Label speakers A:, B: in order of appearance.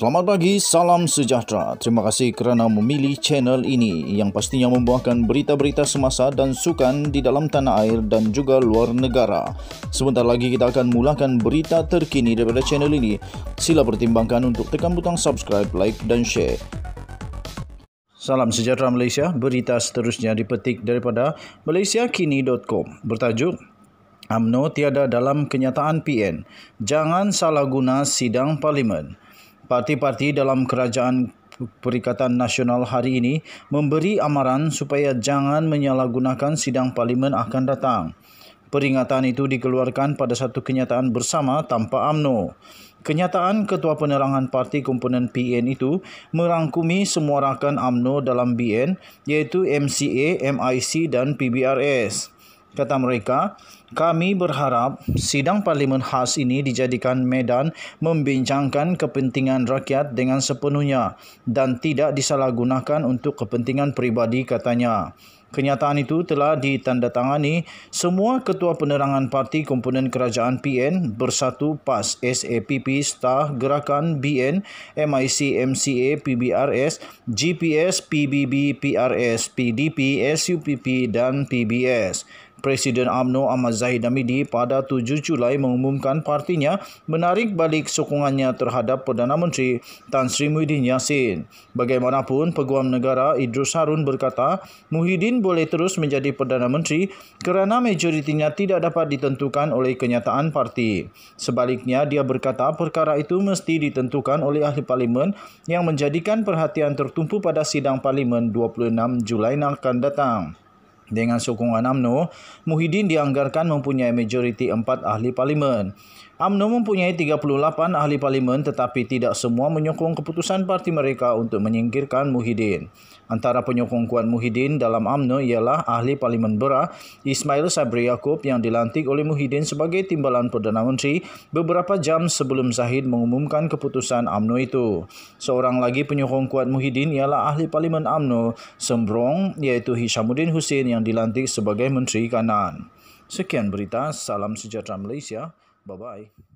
A: Selamat pagi, salam sejahtera. Terima kasih kerana memilih channel ini yang pastinya membawakan berita-berita semasa dan sukan di dalam tanah air dan juga luar negara. Sebentar lagi kita akan mulakan berita terkini daripada channel ini. Sila pertimbangkan untuk tekan butang subscribe, like dan share. Salam sejahtera Malaysia. Berita seterusnya dipetik daripada malaysiakini.com bertajuk UMNO tiada dalam kenyataan PN. Jangan salah guna sidang parlimen parti-parti dalam kerajaan Perikatan Nasional hari ini memberi amaran supaya jangan menyalahgunakan sidang parlimen akan datang. Peringatan itu dikeluarkan pada satu kenyataan bersama tanpa AMNO. Kenyataan Ketua Penerangan Parti Komponen PN itu merangkumi semua rakan AMNO dalam BN iaitu MCA, MIC dan PBRS kata mereka, kami berharap sidang Parlimen khas ini dijadikan medan membincangkan kepentingan rakyat dengan sepenuhnya dan tidak disalahgunakan untuk kepentingan peribadi, katanya. Kenyataan itu telah ditandatangani semua ketua penerangan parti komponen kerajaan PN Bersatu PAS SAPP Setah Gerakan BN MIC MCA PBRS GPS PBB PRS PDP SUPP dan PBS. Presiden Amno Ahmad Zahid Hamidi pada 7 Julai mengumumkan partinya menarik balik sokongannya terhadap Perdana Menteri Tan Sri Muhyiddin Yassin. Bagaimanapun, Peguam Negara Idrus Harun berkata, Muhyiddin boleh terus menjadi Perdana Menteri kerana majoritinya tidak dapat ditentukan oleh kenyataan parti. Sebaliknya, dia berkata perkara itu mesti ditentukan oleh Ahli Parlimen yang menjadikan perhatian tertumpu pada sidang Parlimen 26 Julai yang akan datang. Dengan sokongan UMNO, Muhyiddin dianggarkan mempunyai majoriti empat ahli parlimen. UMNO mempunyai 38 ahli parlimen tetapi tidak semua menyokong keputusan parti mereka untuk menyingkirkan Muhyiddin. Antara penyokong kuat Muhyiddin dalam UMNO ialah ahli parlimen Berah Ismail Sabri Yaakob yang dilantik oleh Muhyiddin sebagai timbalan Perdana Menteri beberapa jam sebelum Zahid mengumumkan keputusan UMNO itu. Seorang lagi penyokong kuat Muhyiddin ialah ahli parlimen UMNO Sembrong iaitu Hishamuddin Hussein yang dilantik sebagai Menteri Kanan. Sekian berita, salam sejahtera Malaysia. Bye bye.